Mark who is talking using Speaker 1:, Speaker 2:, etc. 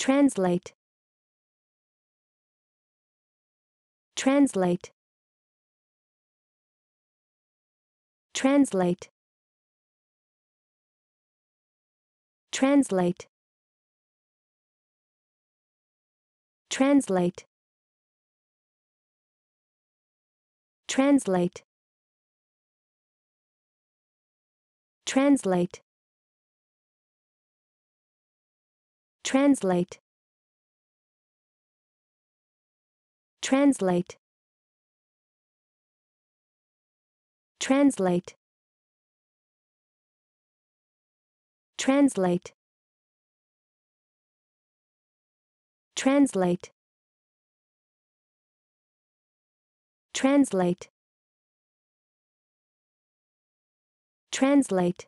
Speaker 1: Translate. Translate. Translate. Translate. Translate. Translate. Translate. Translate. Translate. Translate. Translate. Translate. Translate. Translate.